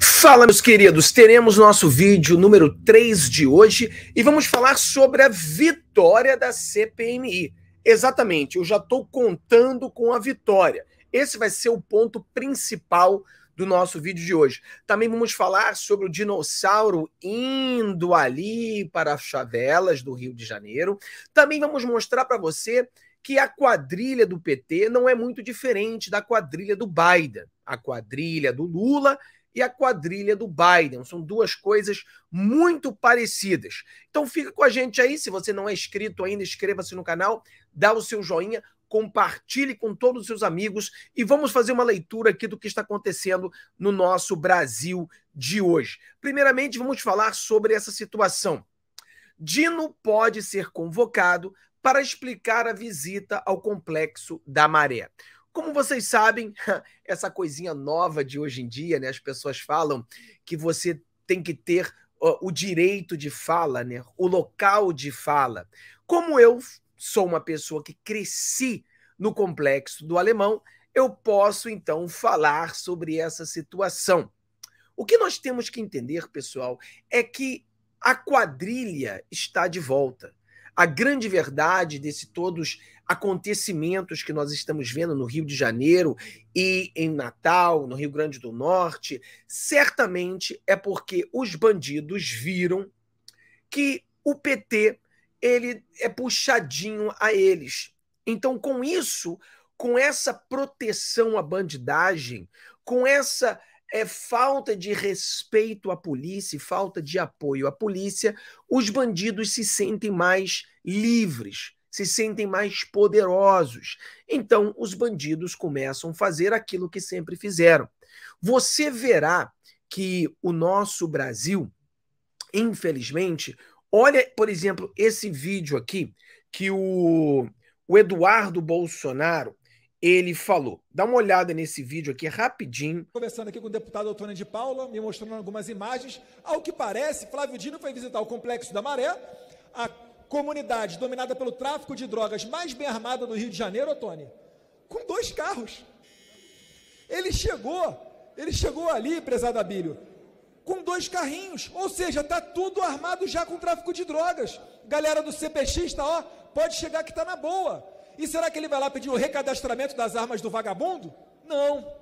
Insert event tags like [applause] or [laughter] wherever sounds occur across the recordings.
Fala, meus queridos, teremos nosso vídeo número 3 de hoje e vamos falar sobre a vitória da CPMI. Exatamente, eu já estou contando com a vitória. Esse vai ser o ponto principal do nosso vídeo de hoje. Também vamos falar sobre o dinossauro indo ali para as favelas do Rio de Janeiro. Também vamos mostrar para você que a quadrilha do PT não é muito diferente da quadrilha do Biden, a quadrilha do Lula e a quadrilha do Biden. São duas coisas muito parecidas. Então fica com a gente aí. Se você não é inscrito ainda, inscreva-se no canal, dá o seu joinha, compartilhe com todos os seus amigos e vamos fazer uma leitura aqui do que está acontecendo no nosso Brasil de hoje. Primeiramente, vamos falar sobre essa situação. Dino pode ser convocado para explicar a visita ao complexo da Maré. Como vocês sabem, [laughs] essa coisinha nova de hoje em dia, né? As pessoas falam que você tem que ter o direito de fala, né? O local de fala. Como eu sou uma pessoa que cresci no complexo do alemão, eu posso então falar sobre essa situação. O que nós temos que entender, pessoal, é que a quadrilha está de volta. A grande verdade desse todos acontecimentos que nós estamos vendo no Rio de Janeiro e em Natal, no Rio Grande do Norte, certamente é porque os bandidos viram que o PT ele é puxadinho a eles. Então, com isso, com essa proteção à bandidagem, com essa é, falta de respeito à polícia, falta de apoio à polícia, os bandidos se sentem mais livres se sentem mais poderosos. Então, os bandidos começam a fazer aquilo que sempre fizeram. Você verá que o nosso Brasil, infelizmente, olha, por exemplo, esse vídeo aqui que o, o Eduardo Bolsonaro ele falou. Dá uma olhada nesse vídeo aqui rapidinho. Conversando aqui com o deputado Antônio de Paula, me mostrando algumas imagens. Ao que parece, Flávio Dino foi visitar o Complexo da Maré, a comunidade dominada pelo tráfico de drogas mais bem armada do Rio de Janeiro, Tony, com dois carros. Ele chegou, ele chegou ali, prezado Abílio, com dois carrinhos, ou seja, tá tudo armado já com tráfico de drogas. Galera do CPX tá, ó, pode chegar que tá na boa. E será que ele vai lá pedir o recadastramento das armas do vagabundo? Não.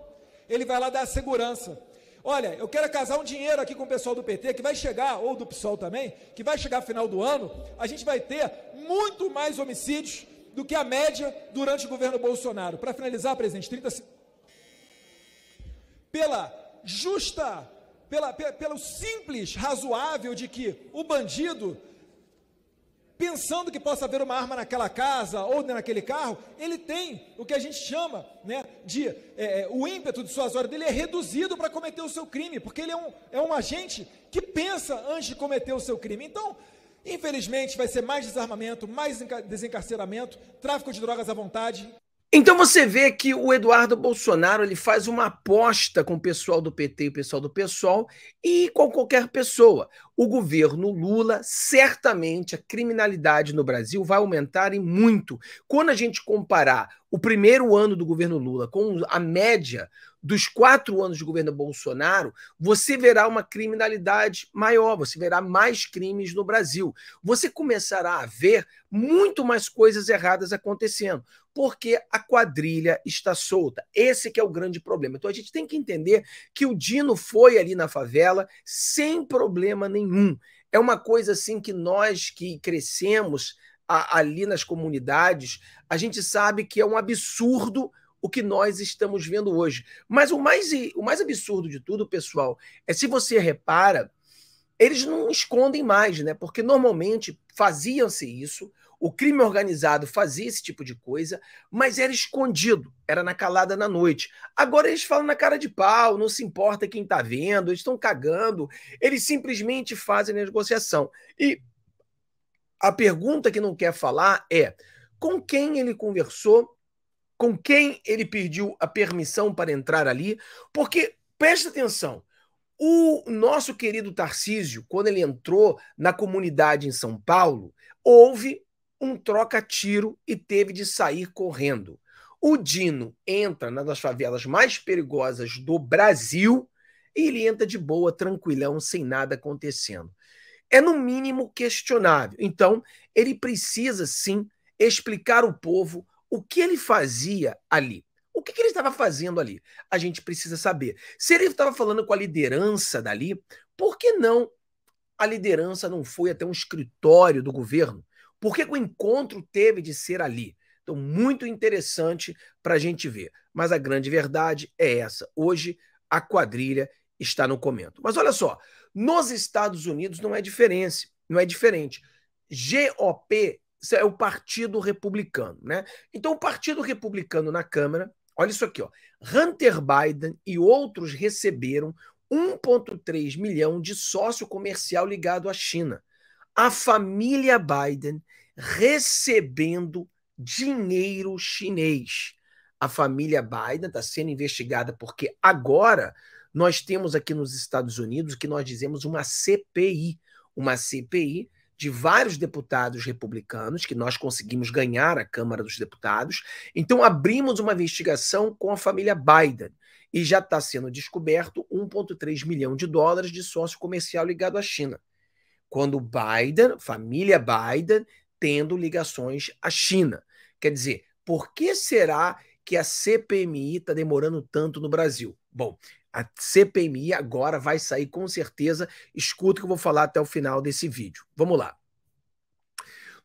Ele vai lá dar a segurança. Olha, eu quero casar um dinheiro aqui com o pessoal do PT, que vai chegar, ou do PSOL também, que vai chegar final do ano, a gente vai ter muito mais homicídios do que a média durante o governo Bolsonaro. Para finalizar, presidente, 30 Pela justa, pela, pelo simples razoável de que o bandido pensando que possa haver uma arma naquela casa ou naquele carro, ele tem o que a gente chama né, de é, é o ímpeto de suas horas dele é reduzido para cometer o seu crime, porque ele é um, é um agente que pensa antes de cometer o seu crime. Então, infelizmente, vai ser mais desarmamento, mais desencarceramento, tráfico de drogas à vontade, então você vê que o Eduardo Bolsonaro ele faz uma aposta com o pessoal do PT e o pessoal do PSOL e com qualquer pessoa. O governo Lula, certamente a criminalidade no Brasil vai aumentar em muito. Quando a gente comparar o primeiro ano do governo Lula com a média dos quatro anos de governo Bolsonaro, você verá uma criminalidade maior, você verá mais crimes no Brasil. Você começará a ver muito mais coisas erradas acontecendo, porque a quadrilha está solta. Esse que é o grande problema. Então a gente tem que entender que o Dino foi ali na favela sem problema nenhum. É uma coisa assim que nós que crescemos a, ali nas comunidades, a gente sabe que é um absurdo o que nós estamos vendo hoje. Mas o mais, o mais absurdo de tudo, pessoal, é se você repara, eles não escondem mais, né? Porque normalmente faziam-se isso, o crime organizado fazia esse tipo de coisa, mas era escondido, era na calada na noite. Agora eles falam na cara de pau, não se importa quem está vendo, eles estão cagando, eles simplesmente fazem a negociação. E a pergunta que não quer falar é: com quem ele conversou com quem ele pediu a permissão para entrar ali, porque presta atenção. O nosso querido Tarcísio, quando ele entrou na comunidade em São Paulo, houve um troca-tiro e teve de sair correndo. O Dino entra nas das favelas mais perigosas do Brasil e ele entra de boa, tranquilão, sem nada acontecendo. É no mínimo questionável. Então, ele precisa sim explicar ao povo o que ele fazia ali? O que, que ele estava fazendo ali? A gente precisa saber. Se ele estava falando com a liderança dali, por que não a liderança não foi até um escritório do governo? Por que, o encontro teve de ser ali? Então, muito interessante para a gente ver. Mas a grande verdade é essa. Hoje, a quadrilha está no comento. Mas olha só, nos Estados Unidos não é diferente. não é diferente. GOP é o Partido Republicano, né? Então, o Partido Republicano na Câmara, olha isso aqui, ó. Hunter Biden e outros receberam 1,3 milhão de sócio comercial ligado à China. A família Biden recebendo dinheiro chinês. A família Biden está sendo investigada porque agora nós temos aqui nos Estados Unidos o que nós dizemos uma CPI, uma CPI de vários deputados republicanos, que nós conseguimos ganhar a Câmara dos Deputados. Então, abrimos uma investigação com a família Biden e já está sendo descoberto 1,3 milhão de dólares de sócio comercial ligado à China. Quando Biden, família Biden, tendo ligações à China. Quer dizer, por que será que a CPMI está demorando tanto no Brasil? Bom, a CPMI agora vai sair com certeza. Escuta o que eu vou falar até o final desse vídeo. Vamos lá.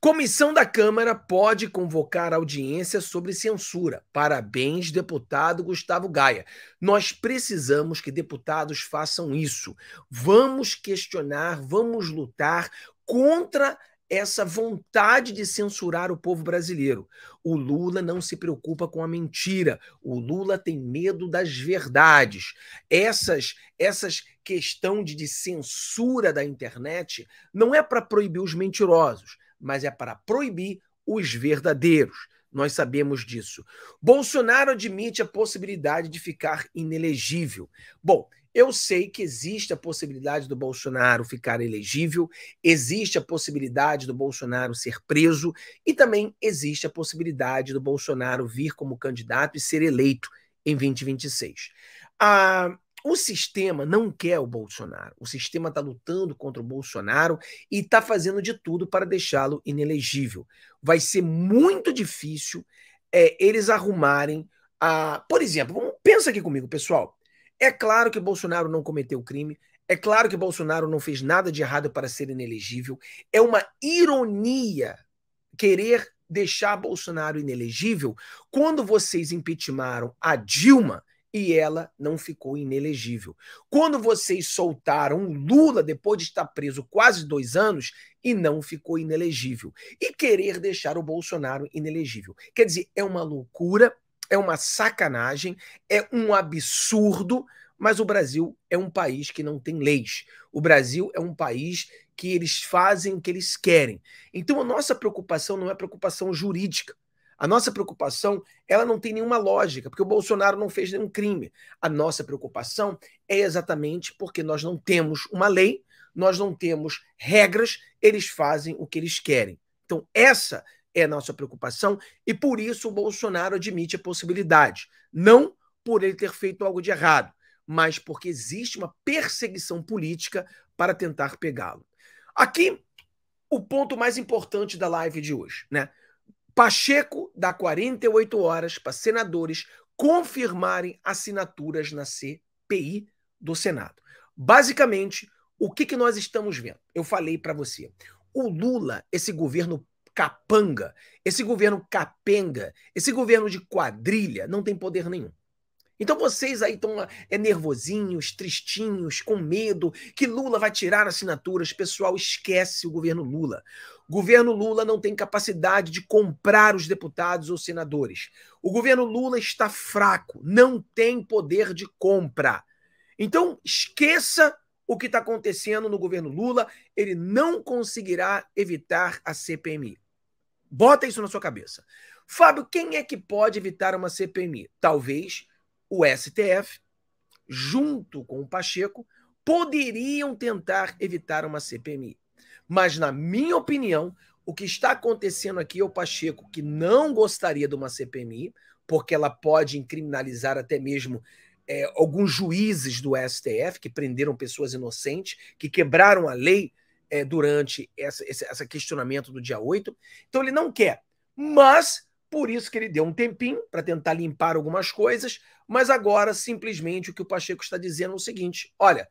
Comissão da Câmara pode convocar audiência sobre censura. Parabéns, deputado Gustavo Gaia. Nós precisamos que deputados façam isso. Vamos questionar, vamos lutar contra essa vontade de censurar o povo brasileiro. O Lula não se preocupa com a mentira. O Lula tem medo das verdades. Essas essas questão de, de censura da internet não é para proibir os mentirosos, mas é para proibir os verdadeiros. Nós sabemos disso. Bolsonaro admite a possibilidade de ficar inelegível. Bom, eu sei que existe a possibilidade do Bolsonaro ficar elegível, existe a possibilidade do Bolsonaro ser preso e também existe a possibilidade do Bolsonaro vir como candidato e ser eleito em 2026. Ah, o sistema não quer o Bolsonaro. O sistema está lutando contra o Bolsonaro e está fazendo de tudo para deixá-lo inelegível. Vai ser muito difícil é, eles arrumarem. A... Por exemplo, pensa aqui comigo, pessoal. É claro que Bolsonaro não cometeu crime, é claro que Bolsonaro não fez nada de errado para ser inelegível. É uma ironia querer deixar Bolsonaro inelegível quando vocês impeachmentaram a Dilma e ela não ficou inelegível. Quando vocês soltaram Lula depois de estar preso quase dois anos e não ficou inelegível. E querer deixar o Bolsonaro inelegível. Quer dizer, é uma loucura é uma sacanagem, é um absurdo, mas o Brasil é um país que não tem leis. O Brasil é um país que eles fazem o que eles querem. Então a nossa preocupação não é preocupação jurídica. A nossa preocupação, ela não tem nenhuma lógica, porque o Bolsonaro não fez nenhum crime. A nossa preocupação é exatamente porque nós não temos uma lei, nós não temos regras, eles fazem o que eles querem. Então, essa é nossa preocupação e por isso o Bolsonaro admite a possibilidade, não por ele ter feito algo de errado, mas porque existe uma perseguição política para tentar pegá-lo. Aqui o ponto mais importante da live de hoje, né? Pacheco dá 48 horas para senadores confirmarem assinaturas na CPI do Senado. Basicamente, o que, que nós estamos vendo? Eu falei para você. O Lula, esse governo capanga, esse governo capenga, esse governo de quadrilha não tem poder nenhum. Então vocês aí estão é, nervosinhos, tristinhos, com medo que Lula vai tirar assinaturas. Pessoal, esquece o governo Lula. Governo Lula não tem capacidade de comprar os deputados ou senadores. O governo Lula está fraco, não tem poder de compra. Então esqueça o que está acontecendo no governo Lula. Ele não conseguirá evitar a CPMI. Bota isso na sua cabeça. Fábio, quem é que pode evitar uma CPMI? Talvez o STF, junto com o Pacheco, poderiam tentar evitar uma CPMI. Mas, na minha opinião, o que está acontecendo aqui é o Pacheco, que não gostaria de uma CPMI, porque ela pode incriminalizar até mesmo é, alguns juízes do STF que prenderam pessoas inocentes, que quebraram a lei é, durante essa, esse essa questionamento do dia 8. Então ele não quer. Mas por isso que ele deu um tempinho para tentar limpar algumas coisas, mas agora simplesmente o que o Pacheco está dizendo é o seguinte: olha,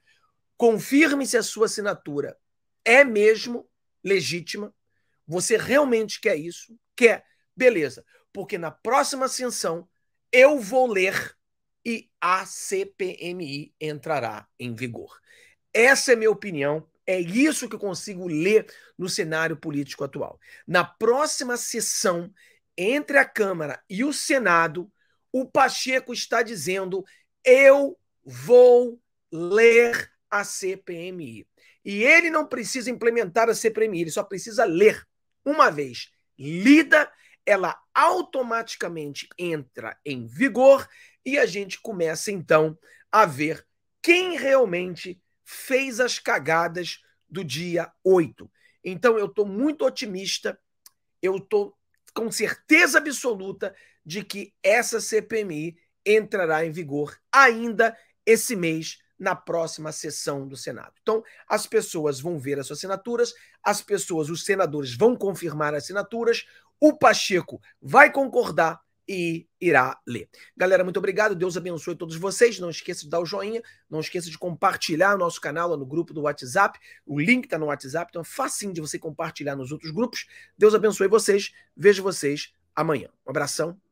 confirme se a sua assinatura é mesmo legítima, você realmente quer isso, quer, beleza, porque na próxima ascensão eu vou ler e a CPMI entrará em vigor. Essa é minha opinião é isso que eu consigo ler no cenário político atual. Na próxima sessão, entre a Câmara e o Senado, o Pacheco está dizendo: eu vou ler a CPMI. E ele não precisa implementar a CPMI, ele só precisa ler uma vez. Lida, ela automaticamente entra em vigor e a gente começa então a ver quem realmente fez as cagadas do dia 8. Então eu estou muito otimista, eu estou com certeza absoluta de que essa CPMI entrará em vigor ainda esse mês, na próxima sessão do Senado. Então, as pessoas vão ver as suas assinaturas, as pessoas, os senadores vão confirmar as assinaturas, o Pacheco vai concordar, e irá ler. Galera, muito obrigado. Deus abençoe todos vocês. Não esqueça de dar o joinha, não esqueça de compartilhar o nosso canal lá no grupo do WhatsApp. O link está no WhatsApp, então é facinho de você compartilhar nos outros grupos. Deus abençoe vocês. Vejo vocês amanhã. Um abração.